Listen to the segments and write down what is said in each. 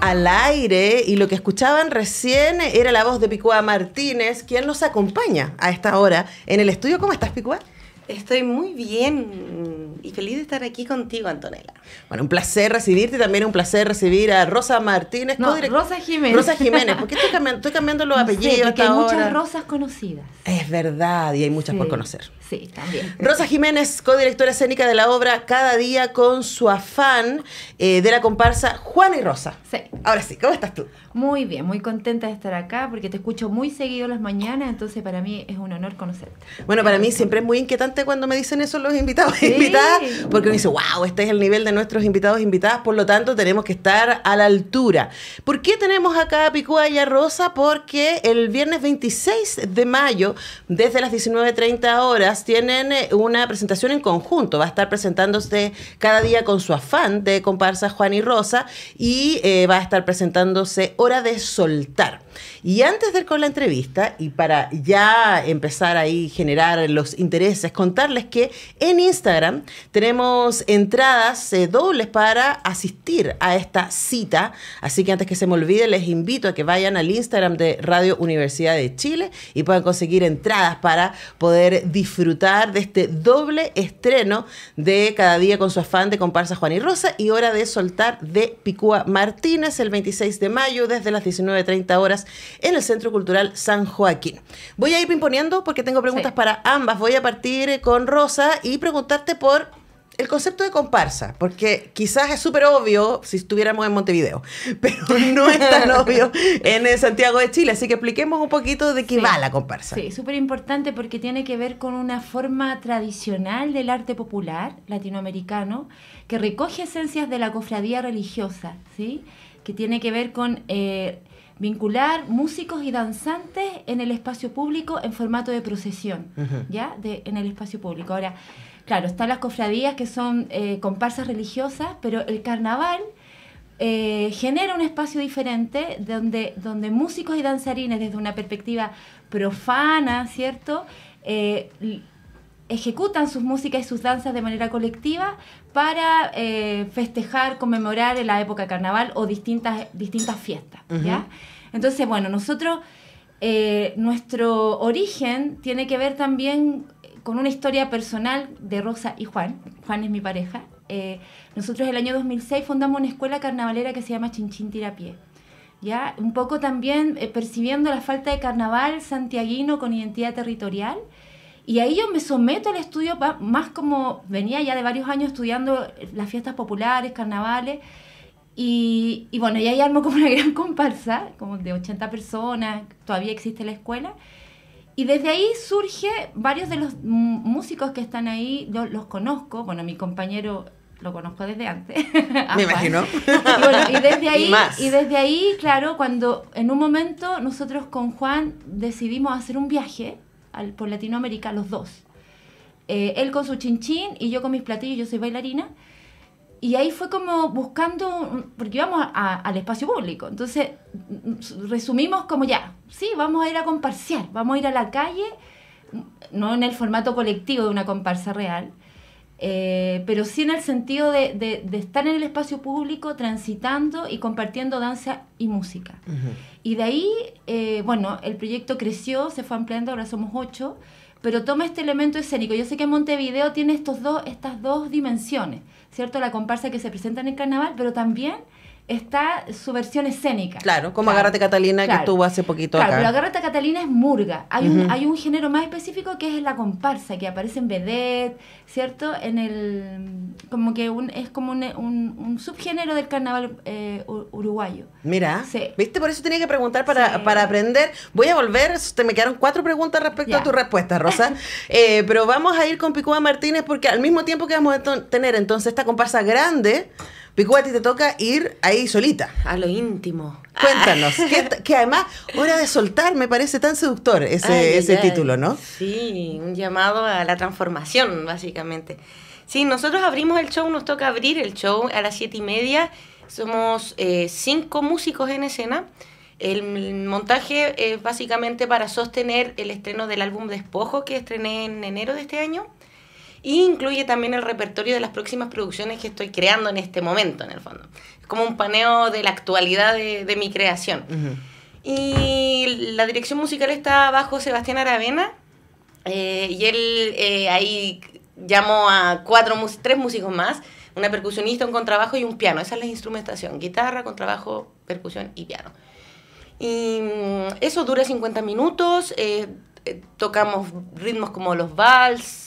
al aire y lo que escuchaban recién era la voz de picua Martínez, quien nos acompaña a esta hora en el estudio. ¿Cómo estás, picua Estoy muy bien y feliz de estar aquí contigo, Antonella. Bueno, un placer recibirte, y también un placer recibir a Rosa Martínez. No, Rosa Jiménez. Rosa Jiménez, porque estoy cambiando, estoy cambiando los apellidos. porque hay muchas rosas conocidas. Es verdad, y hay muchas por conocer. Sí, también. Rosa Jiménez, codirectora escénica de la obra Cada día con su afán eh, de la comparsa Juan y Rosa. Sí. Ahora sí, ¿cómo estás tú? Muy bien, muy contenta de estar acá porque te escucho muy seguido las mañanas, entonces para mí es un honor conocerte. Bueno, para mí siempre es muy inquietante cuando me dicen eso los invitados e invitadas, porque uno dice, wow, este es el nivel de nuestros invitados e invitadas, por lo tanto tenemos que estar a la altura. ¿Por qué tenemos acá a Rosa? Porque el viernes 26 de mayo, desde las 19.30 horas, tienen eh, una presentación en conjunto. Va a estar presentándose cada día con su afán de comparsa Juan y Rosa y eh, va a estar presentándose Hora de Soltar. Y antes de ir con la entrevista y para ya empezar ahí generar los intereses, contarles que en Instagram tenemos entradas eh, dobles para asistir a esta cita. Así que antes que se me olvide, les invito a que vayan al Instagram de Radio Universidad de Chile y puedan conseguir entradas para poder disfrutar disfrutar de este doble estreno de Cada día con su afán de comparsa Juan y Rosa y Hora de Soltar de Picúa Martínez el 26 de mayo desde las 19.30 horas en el Centro Cultural San Joaquín. Voy a ir imponiendo porque tengo preguntas para ambas. Voy a partir con Rosa y preguntarte por el concepto de comparsa, porque quizás es súper obvio si estuviéramos en Montevideo, pero no es tan obvio en Santiago de Chile. Así que expliquemos un poquito de qué va la comparsa. Sí, súper importante porque tiene que ver con una forma tradicional del arte popular latinoamericano que recoge esencias de la cofradía religiosa, ¿sí? que tiene que ver con eh, vincular músicos y danzantes en el espacio público en formato de procesión, ¿ya? en el espacio público. Ahora, Claro, están las cofradías que son eh, comparsas religiosas, pero el carnaval eh, genera un espacio diferente donde, donde músicos y danzarines desde una perspectiva profana, ¿cierto? Eh, ejecutan sus músicas y sus danzas de manera colectiva para festejar, conmemorar en la época carnaval o distintas, distintas fiestas. Entonces, bueno, nosotros, nuestro origen tiene que ver también con una historia personal de Rosa y Juan. Juan es mi pareja. Eh, nosotros el año 2006 fundamos una escuela carnavalera que se llama Chinchín Tirapié. ¿ya? Un poco también eh, percibiendo la falta de carnaval santiaguino con identidad territorial. Y ahí yo me someto al estudio, más como venía ya de varios años estudiando eh, las fiestas populares, carnavales. Y, bueno, y ahí armo como una gran comparsa, como de 80 personas, todavía existe la escuela. Y desde ahí surge varios de los músicos que están ahí, yo los conozco, bueno, mi compañero lo conozco desde antes. Me imagino. Y, desde ahí, claro, cuando en un momento nosotros con Juan decidimos hacer un viaje al, por Latinoamérica, los dos. Eh, él con su chinchín y yo con mis platillos, yo soy bailarina. Y ahí fue como buscando, porque íbamos al espacio público. Entonces mm, mm, resumimos como ya, sí, vamos a ir a comparsear, vamos a ir a la calle, no en el formato colectivo de una comparsa real, eh, pero sí en el sentido de, estar en el espacio público transitando y compartiendo danza y música. Y de ahí, eh, bueno, el proyecto creció, se fue ampliando, ahora somos ocho, pero toma este elemento escénico. Yo sé que Montevideo tiene estos dos, estas dos dimensiones, ¿cierto? La comparsa que se presenta en el carnaval, pero también está su versión escénica. Claro, como claro, Agárrate Catalina que estuvo hace poquito claro, pero Agárrate Catalina es murga. Hay, un, hay un género más específico que es la comparsa, que aparece en vedette, ¿cierto? En el... como que un, es como un, un, subgénero del carnaval eh, uruguayo. Mira, ¿viste? Por eso tenía que preguntar para, para aprender. Voy a volver, te me quedaron cuatro preguntas respecto a tu respuesta, Rosa. Eh, pero vamos a ir con Picúa Martínez porque al mismo tiempo que vamos a tener entonces esta comparsa grande ...Picuati te toca ir ahí solita. A lo íntimo. Cuéntanos, ah. que, además, Hora de Soltar me parece tan seductor ese, título, ¿no? Sí, un llamado a la transformación, básicamente. Sí, nosotros abrimos el show, nos toca abrir el show a las siete y media. Somos eh, cinco músicos en escena. El montaje es básicamente para sostener el estreno del álbum Despojo que estrené en enero de este año y incluye también el repertorio de las próximas producciones que estoy creando en este momento, en el fondo. Es como un paneo de la actualidad de, mi creación. Y la dirección musical está bajo Sebastián Aravena, eh, y él eh, ahí llamó a cuatro, tres músicos más, una percusionista, un contrabajo y un piano. Esa es la instrumentación, guitarra, contrabajo, percusión y piano. Y mm, eso dura 50 minutos, eh, tocamos ritmos como los vals,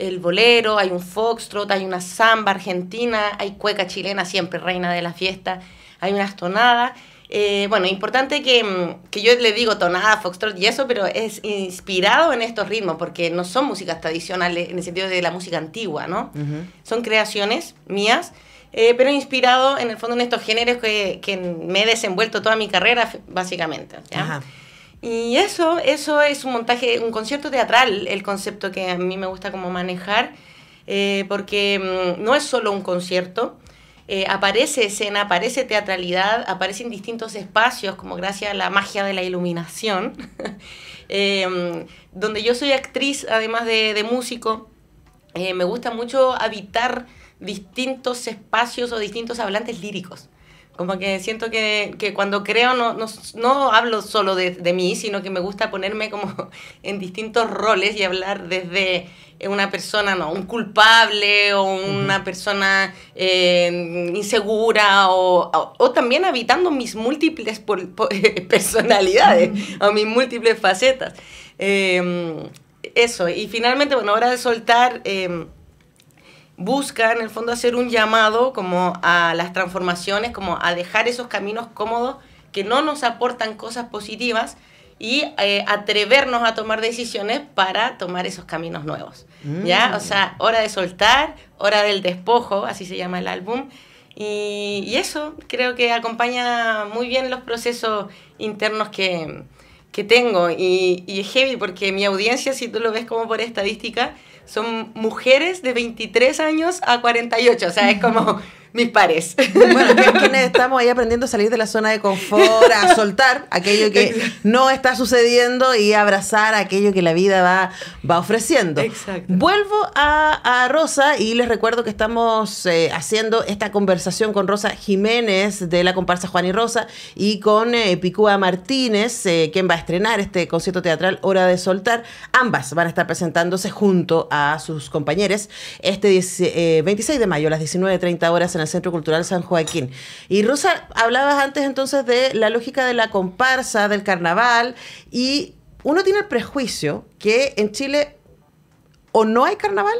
el bolero, hay un foxtrot, hay una samba argentina, hay cueca chilena, siempre reina de la fiesta, hay unas tonadas. Eh, bueno, importante mm, que, yo le digo tonada, foxtrot y eso, pero es inspirado en estos ritmos, porque no son músicas tradicionales en el sentido de la música antigua, ¿no? Son creaciones mías, eh, pero inspirado en el fondo en estos géneros que, me he desenvuelto toda mi carrera, básicamente. Ajá. Y eso, eso es un montaje, un concierto teatral, el concepto que a mí me gusta como manejar, eh, porque mm, no es solo un concierto, eh, aparece escena, aparece teatralidad, aparecen distintos espacios, como gracias a la magia de la iluminación, em, donde yo soy actriz, además de músico, eh, me gusta mucho habitar distintos espacios o distintos hablantes líricos. Como que siento que, cuando creo no, no, hablo solo de, mí, sino que me gusta ponerme como en distintos roles y hablar desde una persona, no, un culpable o una persona eh, insegura o, también habitando mis múltiples personalidades o mis múltiples facetas. Eh, eso, y finalmente, bueno, ahora de soltar... Eh, busca en el fondo hacer un llamado como a las transformaciones, como a dejar esos caminos cómodos que no nos aportan cosas positivas y eh, atrevernos a tomar decisiones para tomar esos caminos nuevos. ¿Ya? Mm. O sea, hora de soltar, hora del despojo, así se llama el álbum. Y, eso creo que acompaña muy bien los procesos internos que, tengo. Y, y es heavy porque mi audiencia, si tú lo ves como por estadística, son mujeres de 23 años a 48, o sea, es como mis pares. Bueno, quienes estamos ahí aprendiendo a salir de la zona de confort, a soltar aquello que no está sucediendo y abrazar aquello que la vida va, va ofreciendo. Exacto. Vuelvo a, Rosa y les recuerdo que estamos eh, haciendo esta conversación con Rosa Jiménez de la comparsa Juan y Rosa y con eh, Picua Martínez, eh, quien va a estrenar este concierto teatral Hora de Soltar. Ambas van a estar presentándose junto a sus compañeros este 26 de mayo a las 19.30 horas en en el Centro Cultural San Joaquín. Y Rosa, hablabas antes entonces de la lógica de la comparsa, del carnaval, y uno tiene el prejuicio que en Chile o no hay carnaval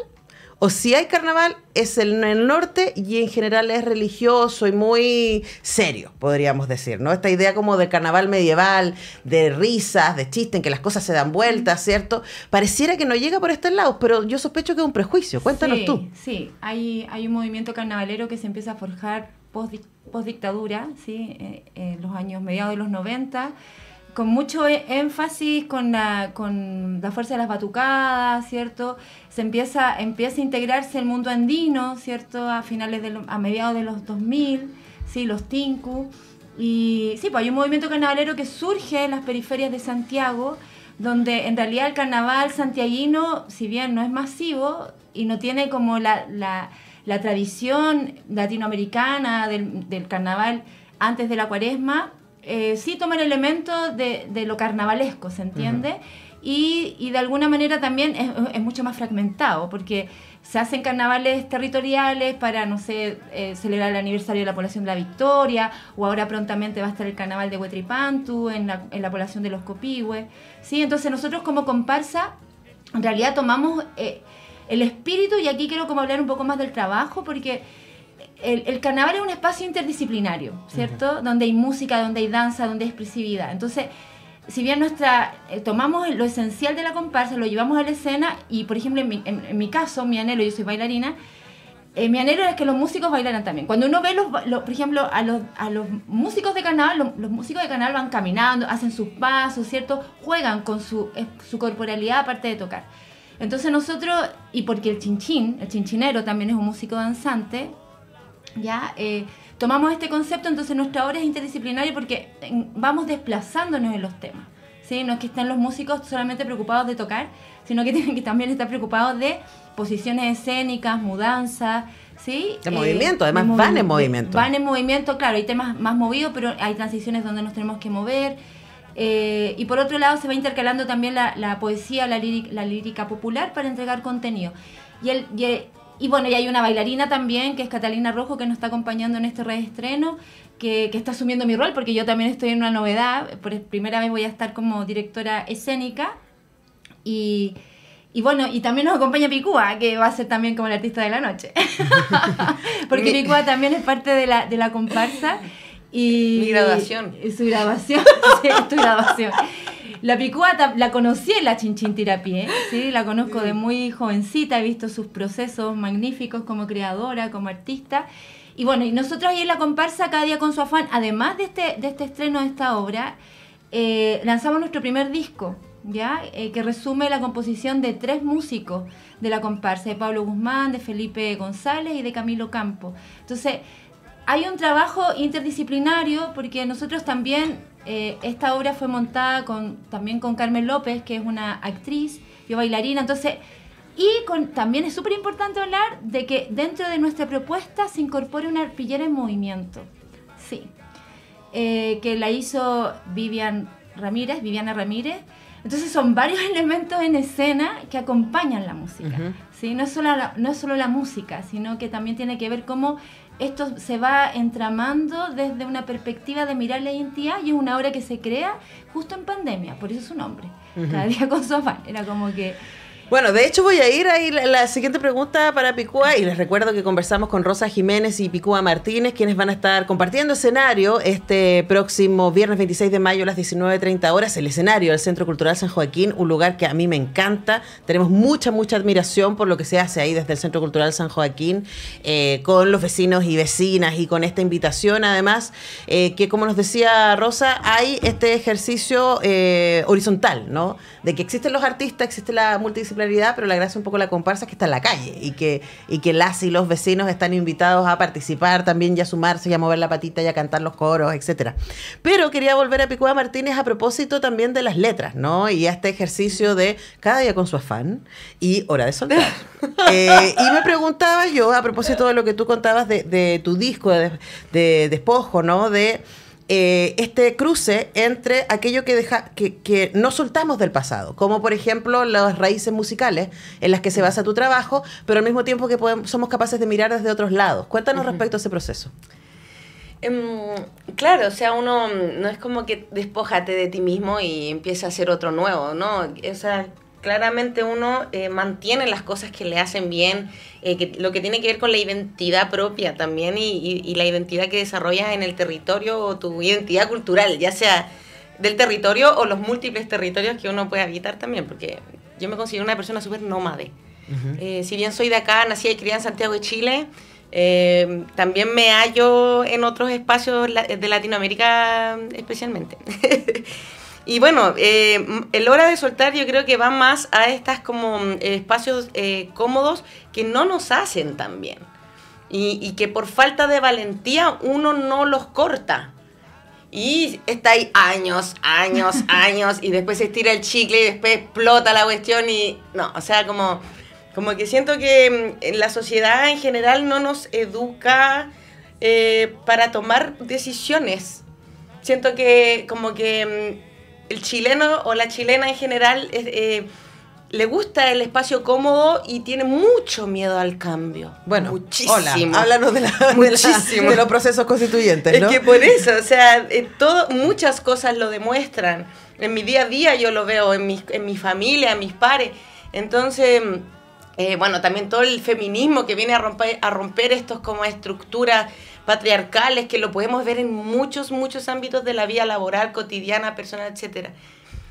o si hay carnaval, es en el norte y en general es religioso y muy serio, podríamos decir, ¿no? Esta idea como de carnaval medieval, de risas, de chistes, en que las cosas se dan vueltas, mm. ¿cierto? Pareciera que no llega por este lado, pero yo sospecho que es un prejuicio. Cuéntanos tú. Sí, hay, hay un movimiento carnavalero que se empieza a forjar post, dictadura, ¿sí? Eh, en los años mediados de los 90 con mucho e, énfasis con la, fuerza de las batucadas, ¿cierto? Se empieza, empieza a integrarse el mundo andino, ¿cierto? A finales de a mediados de los 2000, ¿sí? Los tinku. Y sí, pues hay un movimiento carnavalero que surge en las periferias de Santiago, donde en realidad el carnaval santiaguino, si bien no es masivo y no tiene como la, tradición latinoamericana del, del carnaval antes de la cuaresma, eh, sí toman elementos de, de, lo carnavalesco, ¿se entiende? y, de alguna manera también es, mucho más fragmentado, porque se hacen carnavales territoriales para, no sé, eh, celebrar el aniversario de la población de la Victoria, o ahora prontamente va a estar el carnaval de Huetripantu en la, población de los Copihue, ¿sí? Entonces nosotros como comparsa, en realidad tomamos eh, el espíritu, y aquí quiero como hablar un poco más del trabajo, porque el, carnaval es un espacio interdisciplinario, ¿cierto? Donde hay música, donde hay danza, donde hay expresividad. Entonces, si bien nuestra eh, tomamos lo esencial de la comparsa, lo llevamos a la escena y, por ejemplo, en mi, caso, mi anhelo, yo soy bailarina, eh, mi anhelo es que los músicos bailaran también. Cuando uno ve, los, por ejemplo, a los, músicos de carnaval, los, músicos de carnaval van caminando, hacen sus pasos, ¿cierto? Juegan con su, eh, su corporalidad aparte de tocar. Entonces nosotros, y porque el chinchín, el chinchinero también es un músico danzante, ¿ya? Eh, tomamos este concepto, entonces nuestra obra es interdisciplinaria porque vamos desplazándonos en los temas. ¿sí? No es que estén los músicos solamente preocupados de tocar, sino que tienen que también estar preocupados de posiciones escénicas, mudanzas, ¿sí? De eh, movimiento, además van en movimiento. Van en movimiento, claro, hay temas más movidos, pero hay transiciones donde nos tenemos que mover. Eh, y por otro lado se va intercalando también la, poesía, la lírica, la lírica popular para entregar contenido. Y, el, y bueno, y hay una bailarina también, que es Catalina Rojo, que nos está acompañando en este reestreno, que, que está asumiendo mi rol, porque yo también estoy en una novedad. Por primera vez voy a estar como directora escénica. Y, bueno, y también nos acompaña Picúa, que va a ser también como el artista de la noche. Porque Picua también es parte de la, de la comparsa. Y, mi graduación. su graduación, sí, tu graduación. La picuata la conocí en la chinchin Tirapié, ¿eh? ¿sí? la conozco de muy jovencita, he visto sus procesos magníficos como creadora, como artista. Y bueno, y nosotros ahí en la comparsa, cada día con su afán, además de este, este estreno de esta obra, eh, lanzamos nuestro primer disco, ¿ya? Eh, que resume la composición de tres músicos de la comparsa, de Pablo Guzmán, de Felipe González y de Camilo Campo. Entonces, hay un trabajo interdisciplinario porque nosotros también eh, esta obra fue montada con, también con Carmen López, que es una actriz, y bailarina, entonces... Y también es súper importante hablar de que dentro de nuestra propuesta se incorpore una arpillera en movimiento. Sí. Eh, que la hizo Vivian Ramírez, Viviana Ramírez. Entonces son varios elementos en escena que acompañan la música. no, es solo la, no es solo la música, sino que también tiene que ver cómo esto se va entramando desde una perspectiva de mirar la identidad y es una obra que se crea justo en pandemia, por eso su nombre, cada día con su afán. Era como que bueno, de hecho voy a ir ahí la, siguiente pregunta para Picúa y les recuerdo que conversamos con Rosa Jiménez y Picúa Martínez, quienes van a estar compartiendo escenario este próximo viernes 26 de mayo a las 19.30 horas, el escenario del Centro Cultural San Joaquín, un lugar que a mí me encanta. Tenemos mucha, mucha admiración por lo que se hace ahí desde el Centro Cultural San Joaquín, eh, con los vecinos y vecinas y con esta invitación, además, eh, que como nos decía Rosa, hay este ejercicio eh, horizontal, ¿no? De que existen los artistas, existe la multidisciplinaridad pero la gracia un poco la comparsa es que está en la calle y que, y que las y los vecinos están invitados a participar también ya a sumarse y a mover la patita y a cantar los coros, etcétera. Pero quería volver a Picua Martínez a propósito también de las letras, ¿no? Y a este ejercicio de cada día con su afán y hora de soltar eh, y me preguntaba yo, a propósito de lo que tú contabas de, tu disco, de despojo, ¿no? De eh, este cruce entre aquello que, deja, que, que, no soltamos del pasado, como por ejemplo las raíces musicales en las que se basa tu trabajo, pero al mismo tiempo que podemos, somos capaces de mirar desde otros lados. Cuéntanos respecto a ese proceso. Em, claro, o sea, uno no es como que despójate de ti mismo y empieza a hacer otro nuevo, ¿no? O sea, claramente uno eh, mantiene las cosas que le hacen bien, eh, lo que tiene que ver con la identidad propia también y, la identidad que desarrollas en el territorio o tu identidad cultural, ya sea del territorio o los múltiples territorios que uno puede habitar también, porque yo me considero una persona súper nómade. Eh, si bien soy de acá, nací y criada en Santiago de Chile, también me hallo en otros espacios de Latinoamérica especialmente. Y bueno, eh, el hora de soltar yo creo que va más a estas como mm, espacios eh, cómodos que no nos hacen tan bien. Y, que por falta de valentía uno no los corta. Y está ahí años, años, años, y después se estira el chicle y después explota la cuestión y... No, o sea, como, como que siento que mm, la sociedad en general no nos educa eh, para tomar decisiones. Siento que como que mm, el chileno o la chilena en general eh, le gusta el espacio cómodo y tiene mucho miedo al cambio. Bueno, muchísimo. háblanos de, los procesos constituyentes. ¿no? Es que por eso, o sea, eh, todo, muchas cosas lo demuestran. En mi día a día yo lo veo, en mi, en familia, en mis pares. Entonces, eh, bueno, también todo el feminismo que viene a romper, a romper estos como estructuras patriarcales que lo podemos ver en muchos, muchos ámbitos de la vida laboral, cotidiana, personal, etc.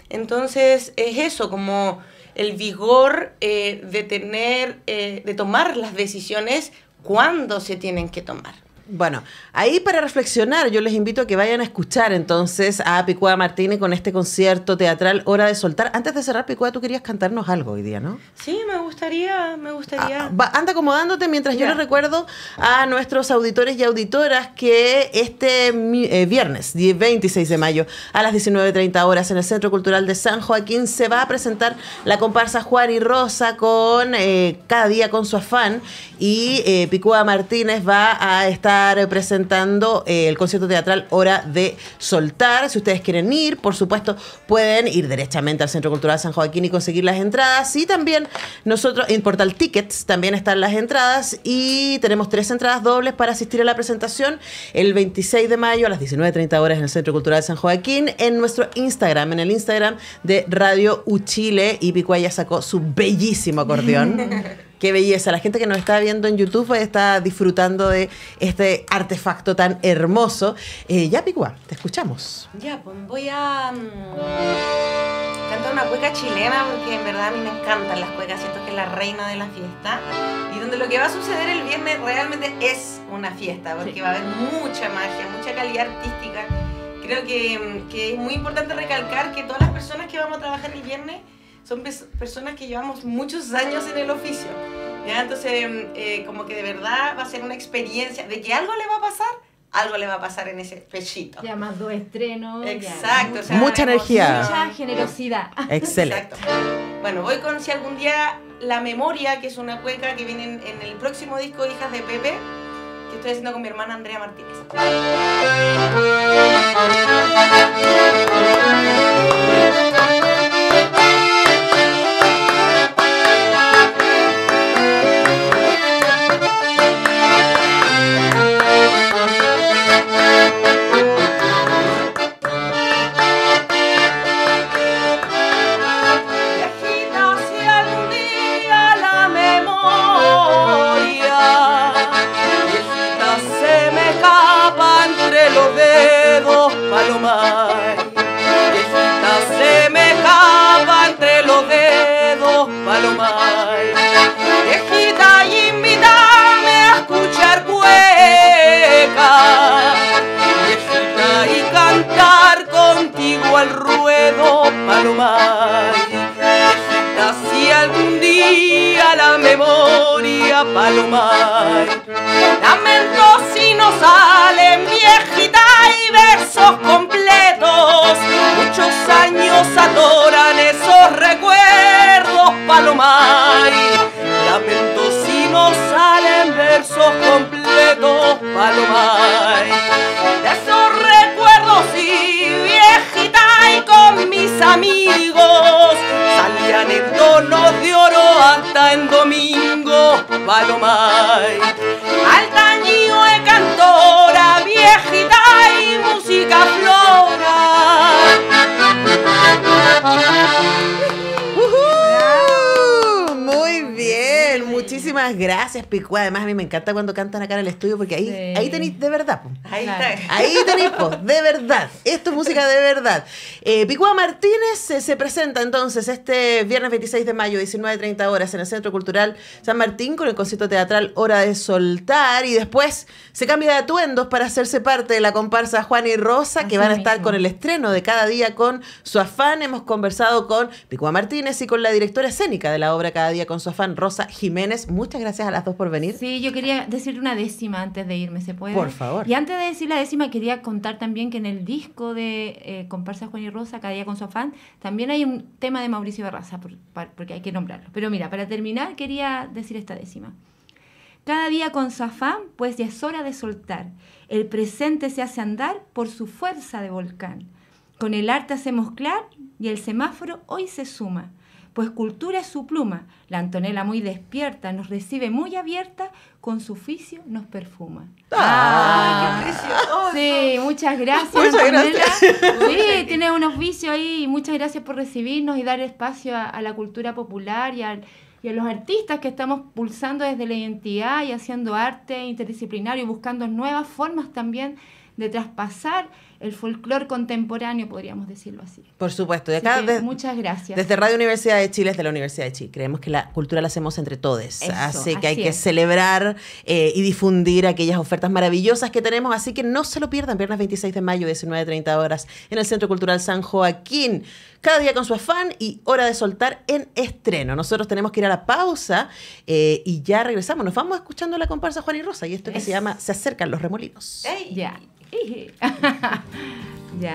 Entonces es eso, como el vigor eh, de tener, eh, de tomar las decisiones cuando se tienen que tomar. Bueno, ahí para reflexionar, yo les invito a que vayan a escuchar entonces a Picua Martínez con este concierto teatral Hora de Soltar. Antes de cerrar, Picua, tú querías cantarnos algo hoy día, ¿no? Sí, me gustaría, me gustaría. Ah, anda acomodándote mientras yo les recuerdo a nuestros auditores y auditoras que este eh, viernes viernes, 26 de mayo, a las 19.30 horas en el Centro Cultural de San Joaquín, se va a presentar la comparsa Juan y Rosa con eh, Cada día con su afán y eh, Picua Martínez va a estar presentando eh, el concierto teatral Hora de Soltar. Si ustedes quieren ir, por supuesto, pueden ir directamente al Centro Cultural San Joaquín y conseguir las entradas. Y también nosotros, en Portal Tickets, también están las entradas. Y tenemos tres entradas dobles para asistir a la presentación el 26 de mayo a las 19.30 horas en el Centro Cultural San Joaquín, en nuestro Instagram, en el Instagram de Radio Uchile. Y Picuaya sacó su bellísimo acordeón. Qué belleza. La gente que nos está viendo en YouTube está disfrutando de este artefacto tan hermoso. Eh, ya, Picua, te escuchamos. Ya, pues voy a mm, cantar una cueca chilena porque en verdad a mí me encantan las cuecas. Siento que es la reina de la fiesta. Y donde lo que va a suceder el viernes realmente es una fiesta porque va a haber mucha magia, mucha calidad artística. Creo que, mm, que es muy importante recalcar que todas las personas que vamos a trabajar el viernes son personas que llevamos muchos años en el oficio. ¿ya? Entonces, eh, como que de verdad va a ser una experiencia de que algo le va a pasar algo le va a pasar en ese pechito. Ya más dos estrenos. Exacto. mucha energía. Mucha generosidad. Excelente. Bueno, voy con si algún día La Memoria, que es una cueca que viene en, el próximo disco Hijas de Pepe, que estoy haciendo con mi hermana Andrea Martínez. Ruedo palomar. Viejita semejaba entre los dedos palomar. Viejita, invítame a escuchar cueca. Viejita, y cantar contigo al ruedo palomar algún día la memoria palomar. Lamento si no salen viejita y versos completos. Muchos años adoran esos recuerdos palomar. Lamento si no salen versos completos palomar. De esos recuerdos y viejita y con mis amigos tonos de oro hasta en domingo palomay. tañío es cantora, viejita y música flora. gracias, picua Además, a mí me encanta cuando cantan acá en el estudio porque ahí, ahí tenéis de verdad. Ahí, tenéis, de verdad. Esto es música de verdad. Eh, Picúa Martínez eh, se presenta entonces este viernes 26 de mayo, 19.30 horas, en el Centro Cultural San Martín con el concierto teatral Hora de Soltar. Y después se cambia de atuendos para hacerse parte de la comparsa Juan y Rosa, que van a estar con el estreno de cada día con su afán. Hemos conversado con Picúa Martínez y con la directora escénica de la obra Cada día con su afán, Rosa Jiménez. Muchas gracias a las dos por venir. Sí, yo quería decir una décima antes de irme, ¿se puede? Por favor. Y antes de decir la décima, quería contar también que en el disco de eh, Comparsa Juan y Rosa, Cada día con su afán, también hay un tema de Mauricio Barraza, porque hay que nombrarlo. Pero mira, para terminar, quería decir esta décima. Cada día con su afán, pues ya es hora de soltar. El presente se hace andar por su fuerza de volcán. Con el arte hacemos clar y el semáforo hoy se suma pues cultura es su pluma. La Antonella muy despierta nos recibe muy abierta, con su oficio nos perfuma. Ah. ¡Ay, qué precioso! Sí, muchas gracias, Antonella. Sí, tiene un oficio ahí. Muchas gracias por recibirnos y dar espacio a, la cultura popular y y a los artistas que estamos pulsando desde la identidad y haciendo arte interdisciplinario y buscando nuevas formas también de traspasar el folclore contemporáneo, podríamos decirlo así. Por supuesto. De acá, muchas gracias. Desde Radio Universidad de Chile, desde la Universidad de Chile. Creemos que la cultura la hacemos entre todos. así que hay que celebrar eh, y difundir aquellas ofertas maravillosas que tenemos. Así que no se lo pierdan. Viernes 26 de mayo, 19.30 horas, en el Centro Cultural San Joaquín. Cada día con su afán y hora de soltar en estreno. Nosotros tenemos que ir a la pausa eh, y ya regresamos. Nos vamos escuchando la comparsa Juan y Rosa y esto que se llama Se acercan los remolinos. Ya. ya.